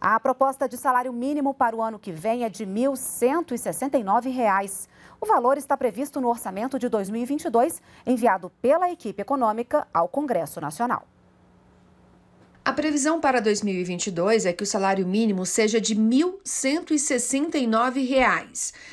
A proposta de salário mínimo para o ano que vem é de R$ 1.169. O valor está previsto no orçamento de 2022, enviado pela equipe econômica ao Congresso Nacional. A previsão para 2022 é que o salário mínimo seja de R$ 1.169, R$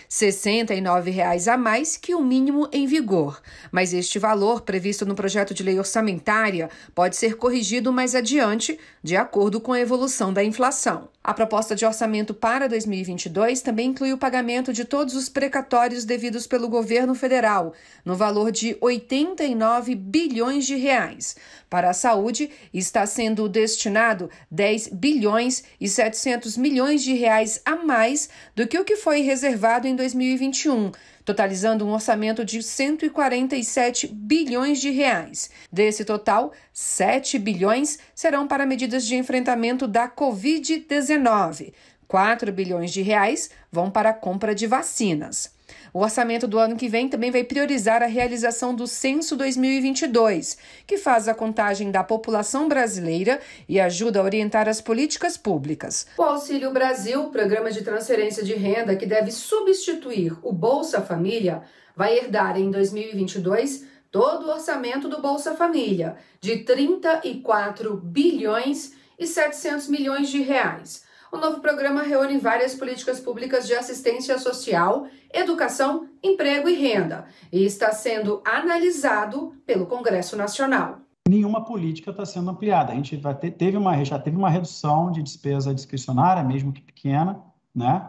69 reais a mais que o mínimo em vigor. Mas este valor, previsto no projeto de lei orçamentária, pode ser corrigido mais adiante, de acordo com a evolução da inflação. A proposta de orçamento para 2022 também inclui o pagamento de todos os precatórios devidos pelo governo federal, no valor de 89 bilhões de reais. Para a saúde, está sendo destinado 10 bilhões e 700 milhões de reais a mais do que o que foi reservado em 2021, totalizando um orçamento de 147 bilhões de reais. Desse total, 7 bilhões serão para medidas de enfrentamento da COVID-19. 4 bilhões de reais vão para a compra de vacinas. O orçamento do ano que vem também vai priorizar a realização do Censo 2022, que faz a contagem da população brasileira e ajuda a orientar as políticas públicas. O Auxílio Brasil, programa de transferência de renda que deve substituir o Bolsa Família, vai herdar em 2022 todo o orçamento do Bolsa Família, de 34 bilhões e 700 milhões de reais. O novo programa reúne várias políticas públicas de assistência social, educação, emprego e renda e está sendo analisado pelo Congresso Nacional. Nenhuma política está sendo ampliada. A gente ter, teve uma, já teve uma redução de despesa discricionária, mesmo que pequena, né?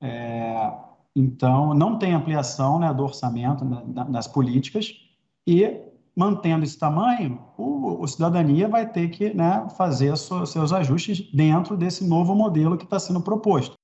É, então, não tem ampliação né, do orçamento, né, políticas, e mantendo esse tamanho, o, o cidadania vai ter que né, fazer so, seus ajustes dentro desse novo modelo que está sendo proposto.